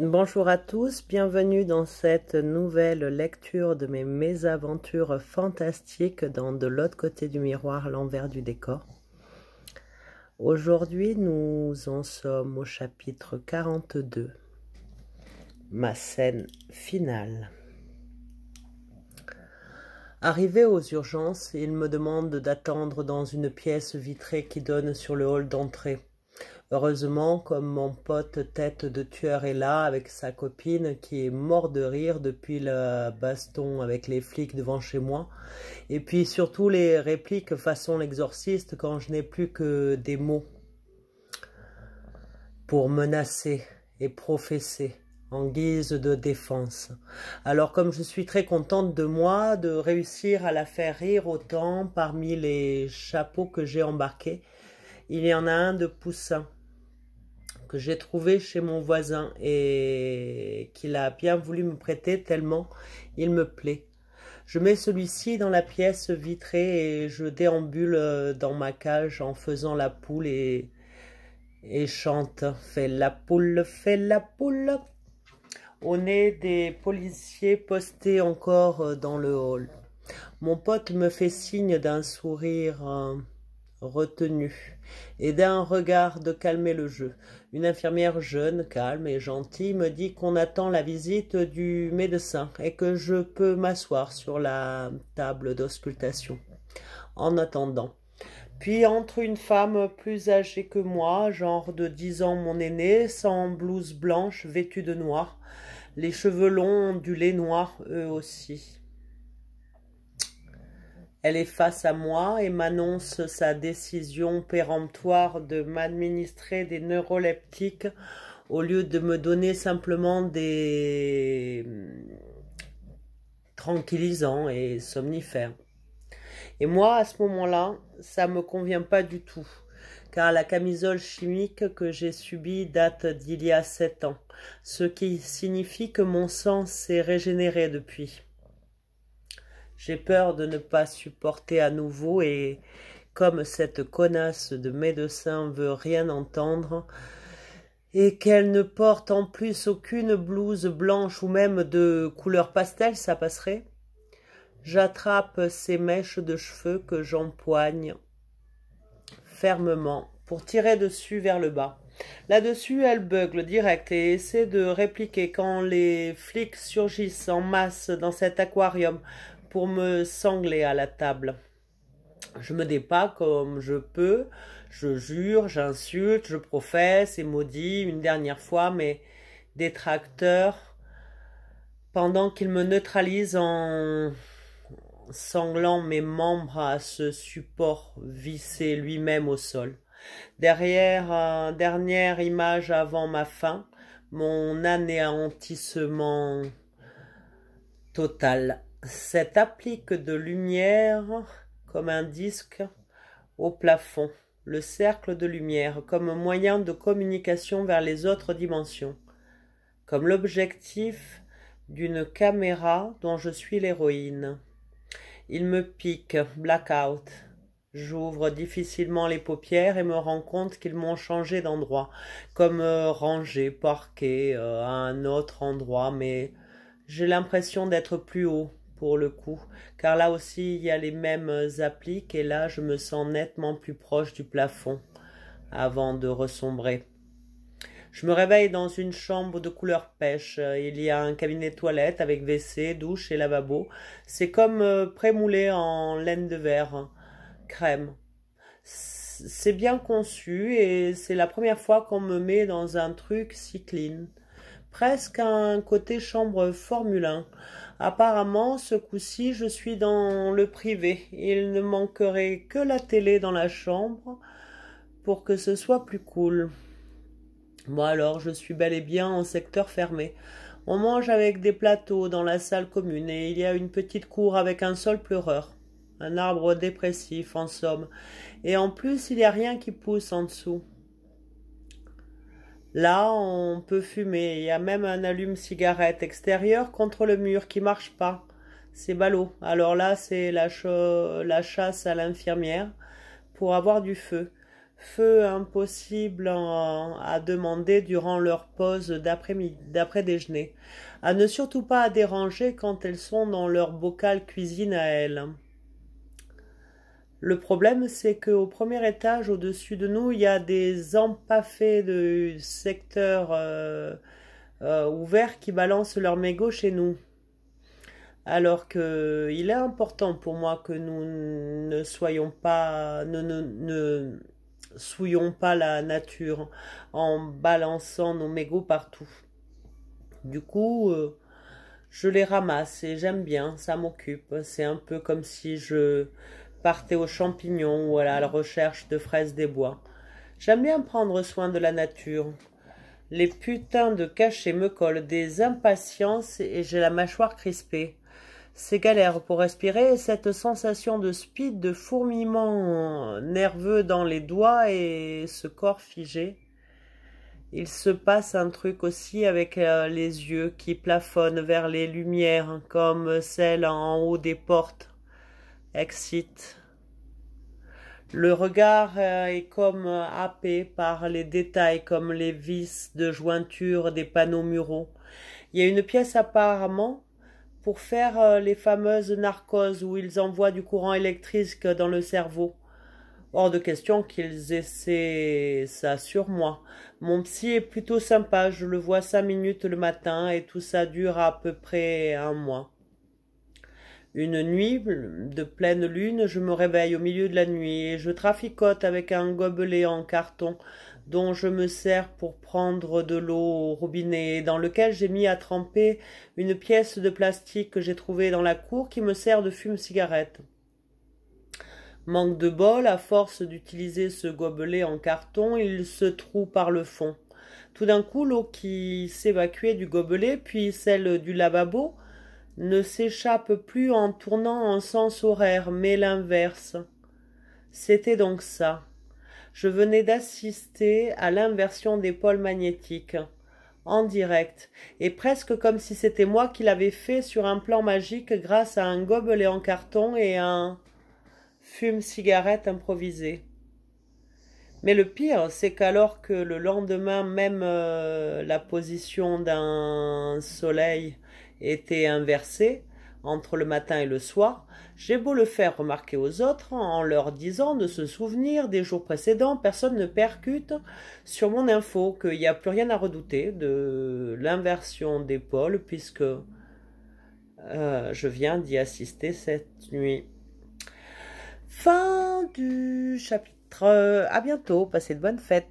Bonjour à tous, bienvenue dans cette nouvelle lecture de mes mésaventures fantastiques dans De l'autre côté du miroir, l'envers du décor. Aujourd'hui, nous en sommes au chapitre 42, ma scène finale. Arrivé aux urgences, il me demande d'attendre dans une pièce vitrée qui donne sur le hall d'entrée. Heureusement, comme mon pote tête de tueur est là avec sa copine qui est mort de rire depuis le baston avec les flics devant chez moi. Et puis surtout les répliques façon l'exorciste quand je n'ai plus que des mots pour menacer et professer en guise de défense. Alors comme je suis très contente de moi, de réussir à la faire rire autant parmi les chapeaux que j'ai embarqués, il y en a un de poussin que j'ai trouvé chez mon voisin et qu'il a bien voulu me prêter tellement il me plaît. Je mets celui-ci dans la pièce vitrée et je déambule euh, dans ma cage en faisant la poule et, et chante « Fais la poule, fais la poule !» On est des policiers postés encore euh, dans le hall. Mon pote me fait signe d'un sourire hein, retenu et d'un regard de calmer le jeu. Une infirmière jeune, calme et gentille me dit qu'on attend la visite du médecin et que je peux m'asseoir sur la table d'auscultation. En attendant. Puis entre une femme plus âgée que moi, genre de dix ans mon aîné, sans blouse blanche, vêtue de noir, les cheveux longs du lait noir eux aussi. Elle est face à moi et m'annonce sa décision péremptoire de m'administrer des neuroleptiques au lieu de me donner simplement des hum, tranquillisants et somnifères. Et moi, à ce moment-là, ça ne me convient pas du tout, car la camisole chimique que j'ai subie date d'il y a sept ans, ce qui signifie que mon sang s'est régénéré depuis. J'ai peur de ne pas supporter à nouveau et comme cette connasse de médecin veut rien entendre et qu'elle ne porte en plus aucune blouse blanche ou même de couleur pastel, ça passerait. J'attrape ces mèches de cheveux que j'empoigne fermement pour tirer dessus vers le bas. Là-dessus, elle bugle direct et essaie de répliquer quand les flics surgissent en masse dans cet aquarium pour me sangler à la table. Je me dépasse comme je peux, je jure, j'insulte, je professe et maudis une dernière fois mes détracteurs pendant qu'ils me neutralisent en sanglant mes membres à ce support vissé lui-même au sol. Derrière, euh, dernière image avant ma fin, mon anéantissement total. Cette applique de lumière comme un disque au plafond, le cercle de lumière, comme moyen de communication vers les autres dimensions, comme l'objectif d'une caméra dont je suis l'héroïne. Il me pique, blackout. J'ouvre difficilement les paupières et me rends compte qu'ils m'ont changé d'endroit, comme euh, rangé, parqué euh, à un autre endroit, mais j'ai l'impression d'être plus haut, pour le coup, car là aussi il y a les mêmes euh, appliques et là je me sens nettement plus proche du plafond avant de ressombrer. Je me réveille dans une chambre de couleur pêche. Euh, il y a un cabinet toilette avec WC, douche et lavabo. C'est comme euh, prémoulé en laine de verre, hein. crème. C'est bien conçu et c'est la première fois qu'on me met dans un truc si clean presque un côté chambre Formule 1. Apparemment, ce coup-ci, je suis dans le privé. Il ne manquerait que la télé dans la chambre pour que ce soit plus cool. Moi alors, je suis bel et bien en secteur fermé. On mange avec des plateaux dans la salle commune et il y a une petite cour avec un sol pleureur. Un arbre dépressif, en somme. Et en plus, il n'y a rien qui pousse en dessous. Là, on peut fumer. Il y a même un allume-cigarette extérieur contre le mur qui marche pas. C'est ballot. Alors là, c'est la, chasse à l'infirmière pour avoir du feu. Feu impossible à demander durant leur pause d'après-déjeuner. À ne surtout pas déranger quand elles sont dans leur bocal cuisine à elles. Le problème, c'est qu'au premier étage, au-dessus de nous, il y a des empaffés de secteurs euh, euh, ouverts qui balancent leurs mégots chez nous. Alors que il est important pour moi que nous ne soyons pas, ne, ne, souillons pas la nature en balançant nos mégots partout. Du coup, euh, je les ramasse et j'aime bien, ça m'occupe. C'est un peu comme si je Partez aux champignons ou à la recherche de fraises des bois. J'aime bien prendre soin de la nature. Les putains de cachets me collent des impatiences et j'ai la mâchoire crispée. Ces galères pour respirer et cette sensation de speed, de fourmillement nerveux dans les doigts et ce corps figé. Il se passe un truc aussi avec euh, les yeux qui plafonnent vers les lumières comme celles en haut des portes excite. Le regard euh, est comme euh, happé par les détails, comme les vis de jointure des panneaux muraux. Il y a une pièce apparemment pour faire euh, les fameuses narcoses où ils envoient du courant électrique dans le cerveau. Hors de question qu'ils essaient ça sur moi. Mon psy est plutôt sympa, je le vois cinq minutes le matin et tout ça dure à peu près un mois. Une nuit de pleine lune, je me réveille au milieu de la nuit et je traficote avec un gobelet en carton dont je me sers pour prendre de l'eau au robinet, dans lequel j'ai mis à tremper une pièce de plastique que j'ai trouvée dans la cour qui me sert de fume-cigarette. Manque de bol, à force d'utiliser ce gobelet en carton, il se trouve par le fond. Tout d'un coup, l'eau qui s'évacuait du gobelet, puis celle du lavabo, ne s'échappe plus en tournant en sens horaire, mais l'inverse. C'était donc ça. Je venais d'assister à l'inversion des pôles magnétiques, en direct, et presque comme si c'était moi qui l'avais fait sur un plan magique grâce à un gobelet en carton et un fume-cigarette improvisé. Mais le pire, c'est qu'alors que le lendemain même euh, la position d'un soleil était inversé entre le matin et le soir, j'ai beau le faire remarquer aux autres en leur disant de se souvenir des jours précédents, personne ne percute sur mon info qu'il n'y a plus rien à redouter de l'inversion des pôles puisque euh, je viens d'y assister cette nuit. Fin du chapitre. À bientôt, passez de bonnes fêtes.